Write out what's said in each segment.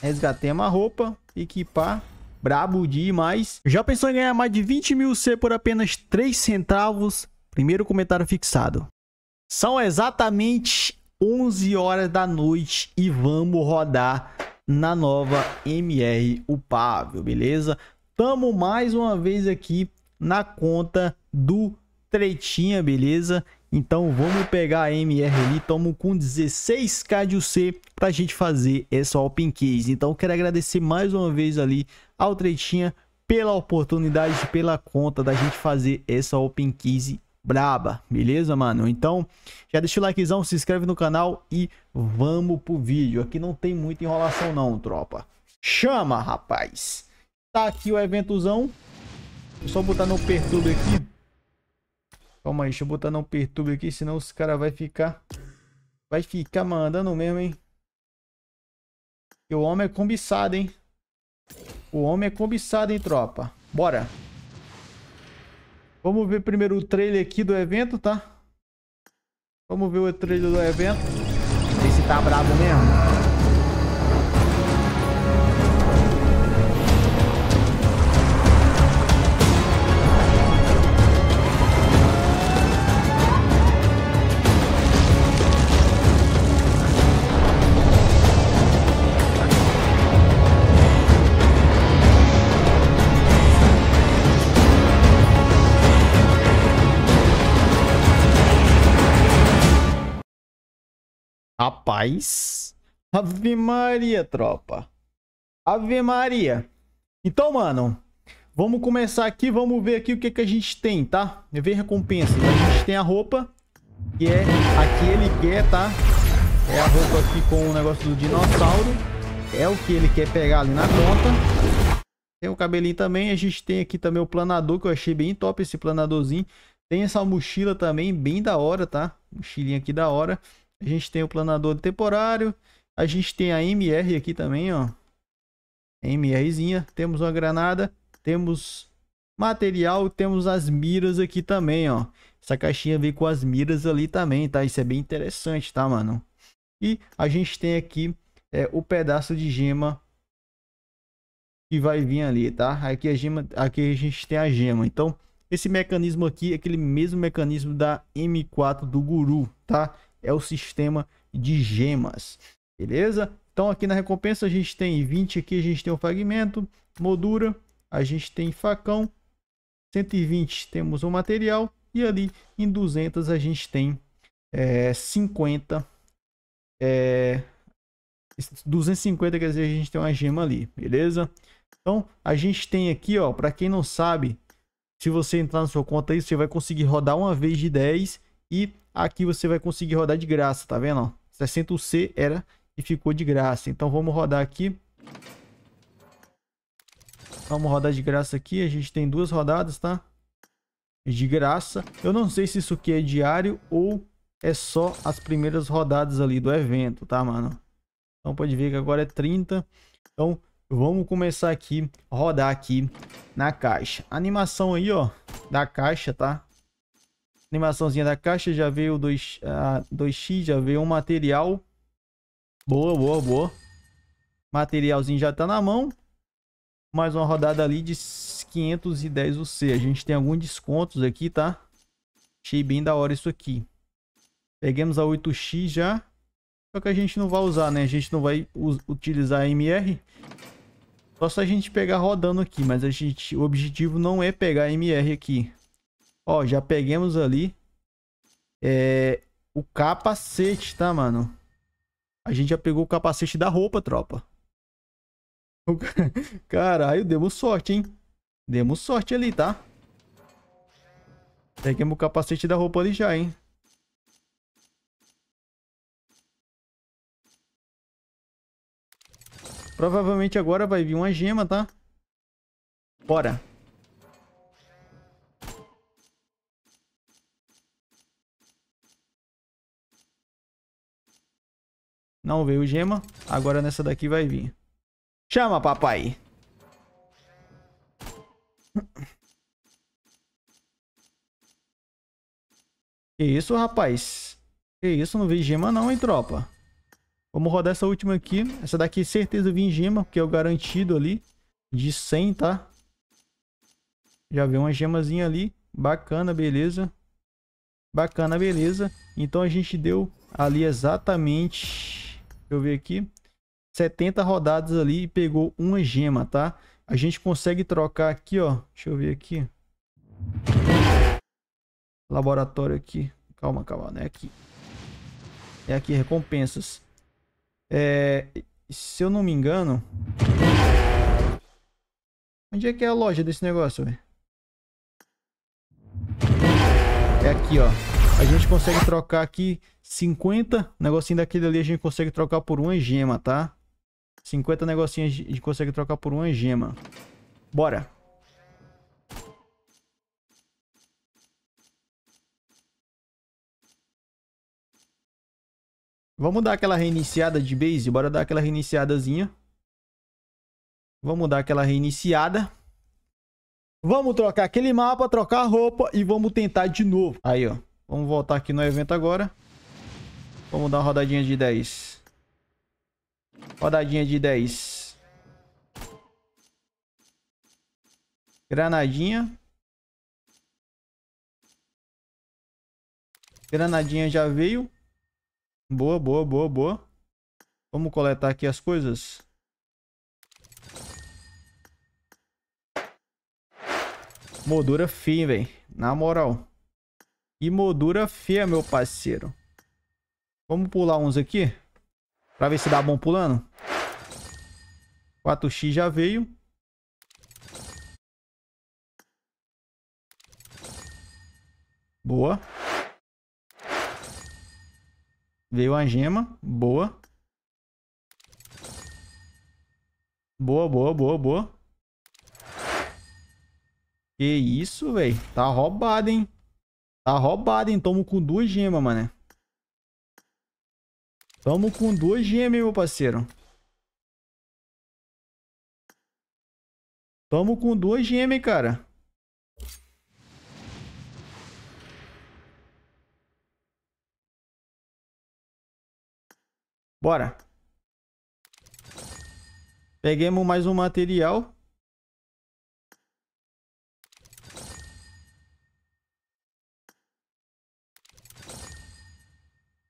Resgatemos a roupa. Equipar. Brabo demais. Já pensou em ganhar mais de 20 mil C por apenas 3 centavos? Primeiro comentário fixado. São exatamente 11 horas da noite e vamos rodar na nova MR Upável, beleza? Tamo mais uma vez aqui na conta do Tretinha, beleza? Então vamos pegar a MR ali, tomo com 16k de UC pra gente fazer essa open case. Então quero agradecer mais uma vez ali ao Tretinha pela oportunidade, pela conta da gente fazer essa open case braba, beleza, mano? Então, já deixa o likezão, se inscreve no canal e vamos pro vídeo. Aqui não tem muita enrolação não, tropa. Chama, rapaz! Tá aqui o eventozão. Vou só botar no perturbo aqui. Calma aí, deixa eu botar não perturbe aqui, senão os cara vai ficar... Vai ficar mandando mesmo, hein? E o homem é cobiçado, hein? O homem é cobiçado, hein, tropa? Bora! Vamos ver primeiro o trailer aqui do evento, tá? Vamos ver o trailer do evento. Esse tá brabo mesmo. Rapaz. Ave Maria, tropa. Ave Maria. Então, mano, vamos começar aqui, vamos ver aqui o que, que a gente tem, tá? Ver recompensa. Então, a gente tem a roupa, que é a que ele é, quer, tá? É a roupa aqui com o negócio do dinossauro. É o que ele quer pegar ali na conta. Tem o cabelinho também. A gente tem aqui também o planador, que eu achei bem top esse planadorzinho. Tem essa mochila também, bem da hora, tá? Mochilinha aqui da hora. A gente tem o planador temporário. A gente tem a MR aqui também, ó. MRzinha. Temos uma granada. Temos material. Temos as miras aqui também, ó. Essa caixinha vem com as miras ali também, tá? Isso é bem interessante, tá, mano? E a gente tem aqui é, o pedaço de gema que vai vir ali, tá? Aqui a gema, aqui a gente tem a gema. Então, esse mecanismo aqui é aquele mesmo mecanismo da M4 do Guru, tá? é o sistema de gemas. Beleza? Então aqui na recompensa a gente tem 20 aqui, a gente tem o fragmento, moldura, a gente tem facão, 120 temos o material e ali em 200 a gente tem é, 50 é, 250 quer dizer a gente tem uma gema ali, beleza? Então a gente tem aqui, ó, para quem não sabe, se você entrar na sua conta aí, você vai conseguir rodar uma vez de 10 e Aqui você vai conseguir rodar de graça, tá vendo? 60C era e ficou de graça. Então vamos rodar aqui. Vamos rodar de graça aqui. A gente tem duas rodadas, tá? De graça. Eu não sei se isso aqui é diário ou é só as primeiras rodadas ali do evento, tá, mano? Então pode ver que agora é 30. Então vamos começar aqui, rodar aqui na caixa. animação aí, ó, da caixa, tá? Animaçãozinha da caixa, já veio 2, ah, 2x, já veio um material. Boa, boa, boa. Materialzinho já tá na mão. Mais uma rodada ali de 510 UC. A gente tem alguns descontos aqui, tá? Achei bem da hora isso aqui. Pegamos a 8x já. Só que a gente não vai usar, né? A gente não vai utilizar a MR. Só se a gente pegar rodando aqui. Mas a gente, o objetivo não é pegar a MR aqui. Ó, já pegamos ali é, o capacete, tá, mano? A gente já pegou o capacete da roupa, tropa. Caralho, demos sorte, hein? Demos sorte ali, tá? Pegamos o capacete da roupa ali já, hein? Provavelmente agora vai vir uma gema, tá? Bora. Não veio gema. Agora nessa daqui vai vir. Chama, papai. Que isso, rapaz. Que isso, não vi gema não, hein, tropa. Vamos rodar essa última aqui. Essa daqui certeza vir gema, porque é o garantido ali. De 100, tá? Já veio uma gemazinha ali. Bacana, beleza. Bacana, beleza. Então a gente deu ali exatamente Deixa eu ver aqui, 70 rodadas ali e pegou uma gema, tá? A gente consegue trocar aqui, ó. Deixa eu ver aqui. Laboratório aqui. Calma, calma, não é aqui. É aqui, recompensas. É, se eu não me engano... Onde é que é a loja desse negócio, velho? É aqui, ó. A gente consegue trocar aqui 50. Negocinho daquele ali a gente consegue trocar por uma gema, tá? 50 negocinhos a gente consegue trocar por uma gema. Bora. Vamos dar aquela reiniciada de base? Bora dar aquela reiniciadazinha. Vamos dar aquela reiniciada. Vamos trocar aquele mapa, trocar a roupa e vamos tentar de novo. Aí, ó. Vamos voltar aqui no evento agora. Vamos dar uma rodadinha de 10. Rodadinha de 10. Granadinha. Granadinha já veio. Boa, boa, boa, boa. Vamos coletar aqui as coisas. Moldura fim, velho. Na moral. E moldura feia, meu parceiro. Vamos pular uns aqui. Pra ver se dá bom pulando. 4x já veio. Boa. Veio a gema. Boa. Boa, boa, boa, boa. Que isso, velho. Tá roubado, hein? Tá roubado, hein? Tamo com duas gemas, mané. Tamo com duas gemas, meu parceiro. Tamo com duas gemas, cara. Bora. Peguemos mais um material.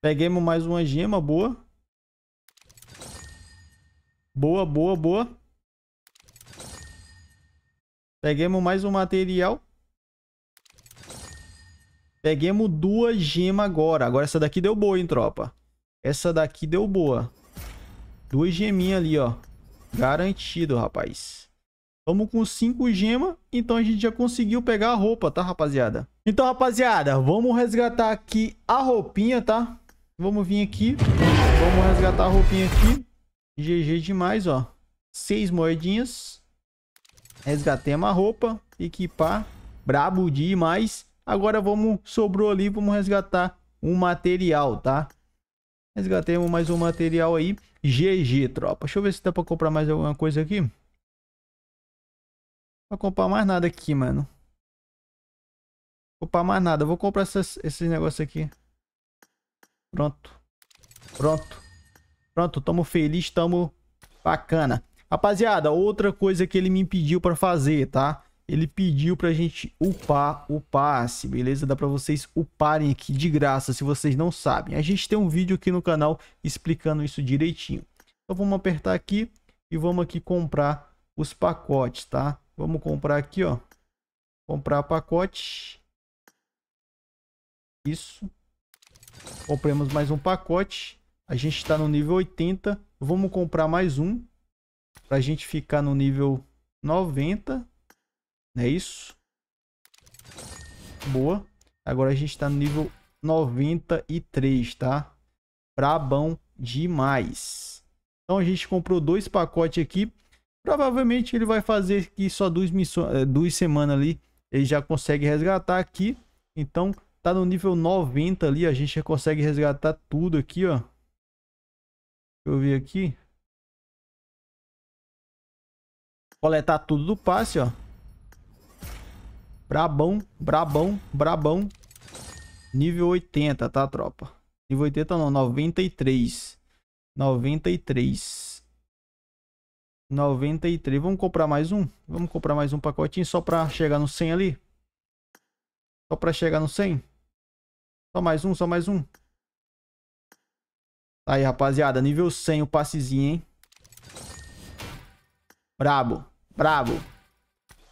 Peguemos mais uma gema, boa. Boa, boa, boa. Peguemos mais um material. Peguemos duas gemas agora. Agora essa daqui deu boa, hein, tropa. Essa daqui deu boa. Duas geminhas ali, ó. Garantido, rapaz. Vamos com cinco gemas. Então a gente já conseguiu pegar a roupa, tá, rapaziada? Então, rapaziada, vamos resgatar aqui a roupinha, tá? Vamos vir aqui. Vamos resgatar a roupinha aqui. GG demais, ó. Seis moedinhas. Resgatemos a roupa. Equipar. Brabo demais. Agora vamos... Sobrou ali, vamos resgatar um material, tá? Resgatemos mais um material aí. GG, tropa. Deixa eu ver se dá pra comprar mais alguma coisa aqui. Não vou comprar mais nada aqui, mano. Vou comprar mais nada. Vou comprar essas, esses negócios aqui. Pronto. Pronto. Pronto, tamo feliz, tamo bacana. Rapaziada, outra coisa que ele me pediu pra fazer, tá? Ele pediu pra gente upar o passe, beleza? Dá pra vocês uparem aqui de graça, se vocês não sabem. A gente tem um vídeo aqui no canal explicando isso direitinho. Então vamos apertar aqui e vamos aqui comprar os pacotes, tá? Vamos comprar aqui, ó. Comprar pacote. Isso. Compramos mais um pacote. A gente está no nível 80. Vamos comprar mais um. Para a gente ficar no nível 90. Não é isso? Boa. Agora a gente está no nível 93, tá? Brabão demais. Então a gente comprou dois pacotes aqui. Provavelmente ele vai fazer que só duas, missões, eh, duas semanas ali ele já consegue resgatar aqui. Então Tá no nível 90 ali, a gente já consegue resgatar tudo aqui, ó. Deixa eu ver aqui. Coletar tudo do passe, ó. Brabão, brabão, brabão. Nível 80, tá, tropa? Nível 80 não, 93. 93. 93. Vamos comprar mais um? Vamos comprar mais um pacotinho só pra chegar no 100 ali? Só pra chegar no 100? Só mais um, só mais um. Tá aí, rapaziada. Nível 100 o passezinho, hein? Brabo. Brabo.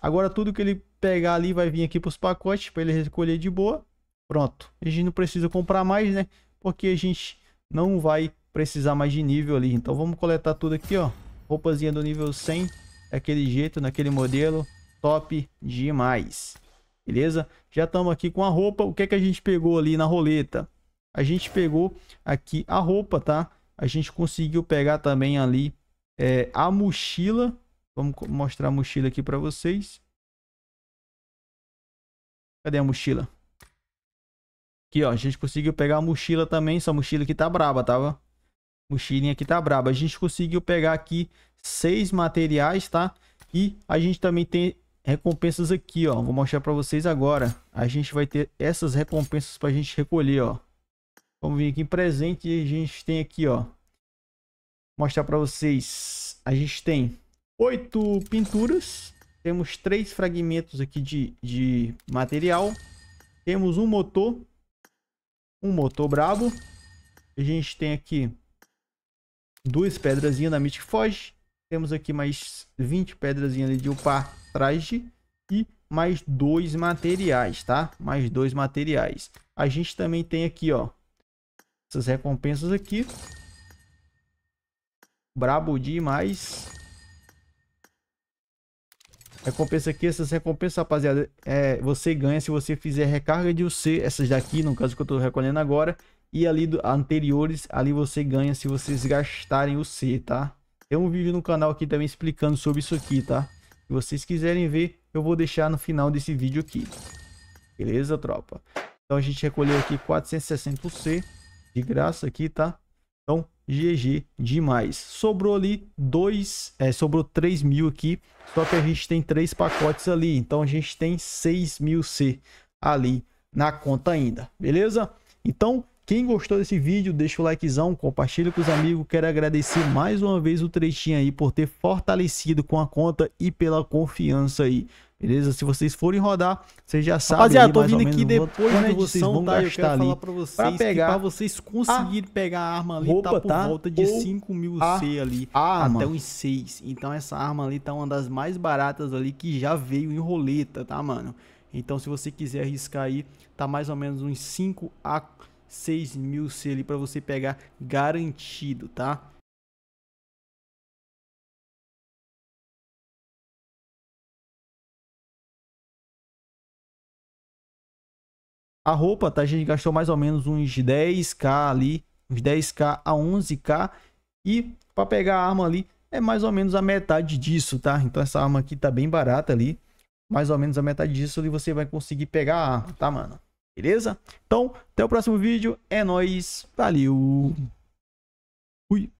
Agora tudo que ele pegar ali vai vir aqui pros pacotes para ele recolher de boa. Pronto. A gente não precisa comprar mais, né? Porque a gente não vai precisar mais de nível ali. Então vamos coletar tudo aqui, ó. Roupazinha do nível 100. Daquele jeito, naquele modelo. Top demais. Beleza? Já estamos aqui com a roupa. O que é que a gente pegou ali na roleta? A gente pegou aqui a roupa, tá? A gente conseguiu pegar também ali é, a mochila. Vamos mostrar a mochila aqui para vocês. Cadê a mochila? Aqui, ó. A gente conseguiu pegar a mochila também. Essa mochila aqui tá braba, tava? Tá, Mochilinha aqui tá braba. A gente conseguiu pegar aqui seis materiais, tá? E a gente também tem recompensas aqui, ó. Vou mostrar para vocês agora. A gente vai ter essas recompensas para a gente recolher, ó. Vamos vir aqui em presente e a gente tem aqui, ó. Mostrar para vocês. A gente tem oito pinturas. Temos três fragmentos aqui de, de material. Temos um motor. Um motor brabo. A gente tem aqui duas pedrazinhas da Mythic Foge. Temos aqui mais 20 pedrazinhas de upar traje e mais dois materiais, tá? Mais dois materiais. A gente também tem aqui, ó, essas recompensas aqui. Brabo demais. Recompensa aqui, essas recompensas, rapaziada, é, você ganha se você fizer recarga de UC, essas daqui, no caso que eu tô recolhendo agora, e ali do, anteriores, ali você ganha se vocês gastarem o C, tá? Tem um vídeo no canal aqui também explicando sobre isso aqui, tá? Se vocês quiserem ver, eu vou deixar no final desse vídeo aqui. Beleza, tropa? Então a gente recolheu aqui 460C de graça aqui, tá? Então, GG demais. Sobrou ali dois, é, sobrou 3 mil aqui, só que a gente tem três pacotes ali, então a gente tem 6 mil C ali na conta ainda, beleza? Então, quem gostou desse vídeo, deixa o likezão, compartilha com os amigos. Quero agradecer mais uma vez o Trechinho aí por ter fortalecido com a conta e pela confiança aí. Beleza? Se vocês forem rodar, vocês já sabem. Rapaziada, tô vindo aqui depois na edição, vão tá? Eu ali falar pra vocês pra pegar pra vocês conseguirem pegar a arma ali, roupa, tá por tá? volta de 5 mil C ali, arma. até uns 6. Então essa arma ali tá uma das mais baratas ali que já veio em roleta, tá, mano? Então se você quiser arriscar aí, tá mais ou menos uns 5 a... 6 mil C ali para você pegar garantido, tá? A roupa, tá? A gente gastou mais ou menos uns 10k ali, uns 10k a 11k. E para pegar a arma ali é mais ou menos a metade disso, tá? Então essa arma aqui tá bem barata ali. Mais ou menos a metade disso ali você vai conseguir pegar a arma, tá, mano? Beleza? Então, até o próximo vídeo. É nóis. Valeu. Fui.